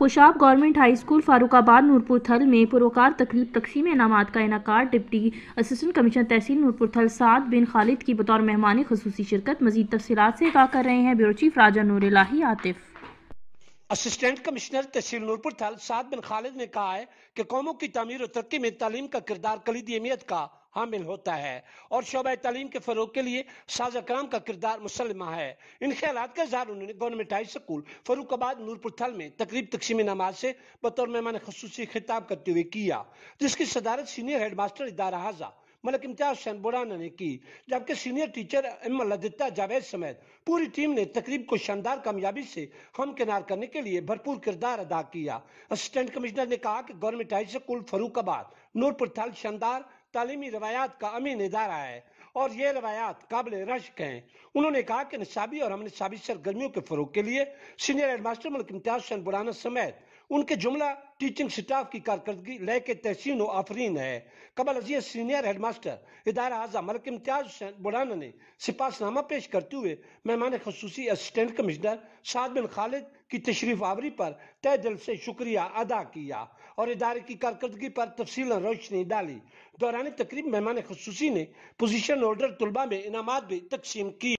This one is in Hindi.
खुशाब government high school Farooqabad Noorpur Thal में पुरोकार तकरीब तकसीम इनामत का इनका डिप्टी असिस्टेंट कमिश्नर तहसील नूरपुर थल साद बिन खालिद की बतौर मेहमान खसूस शिरकत मजीद तफसीत से आगा कर रहे हैं bureau chief Raja Noor Lahi Atif assistant commissioner तहसील नूरपुर थल सात बिन खालिद ने कहा है कि कौमों की तमीर और तरक्की में तालीम का किरदार कलीदी अहमियत का हामिल होता है और शोबा तलीम के फरोग के लिए साज अकराम का किरदार मुसलमा है इन ख्याल का इजहार उन्होंने government high school Farrukhabad Noorpur Thal में तकरीब तकसीम नमाज से बतौर मेहमान खसूस खिताब करते हुए किया जिसकी सदारत सीनियर हेड मास्टर इदारा हाजा मलक इम्तियाज हुसैन बुराना ने की जबकि सीनियर टीचर एम लदिता जावेद समेत पूरी टीम ने तकरीब को शानदार कामयाबी से हम किनार करने के लिए भरपूर किरदार अदा किया असिस्टेंट कमिश्नर ने कहा कि government high school Farrukhabad Noorpur Thal शानदार तालीमी रवायात का अमीन इदारा है और ये रवायात काबिल रश्क हैं उन्होंने कहा कि नशाबी और हमने सरगर्मियों के फ़रोग के लिए senior head master Malik Imtiaz Hussain Burana समेत उनके जुमला टीचिंग स्टाफ की कारकर्दगी लेके तहसीन आफरीन है कबल अजीज सीनियर हेडमास्टर इदारा आजा मलक इम्तियाज हुसैन बुराना ने सिपासनामा पेश करते हुए मेहमान खसूसी असिस्टेंट कमिश्नर साद बिन खालिद की तशरीफ आवरी पर तय दिल से शुक्रिया अदा किया और इदारे की कारकर्दगी पर तफसी रोशनी डाली दौरान तकरीब मेहमान खसूसी ने पोजिशन होल्डर तलबा में इनाम भी तकसीम की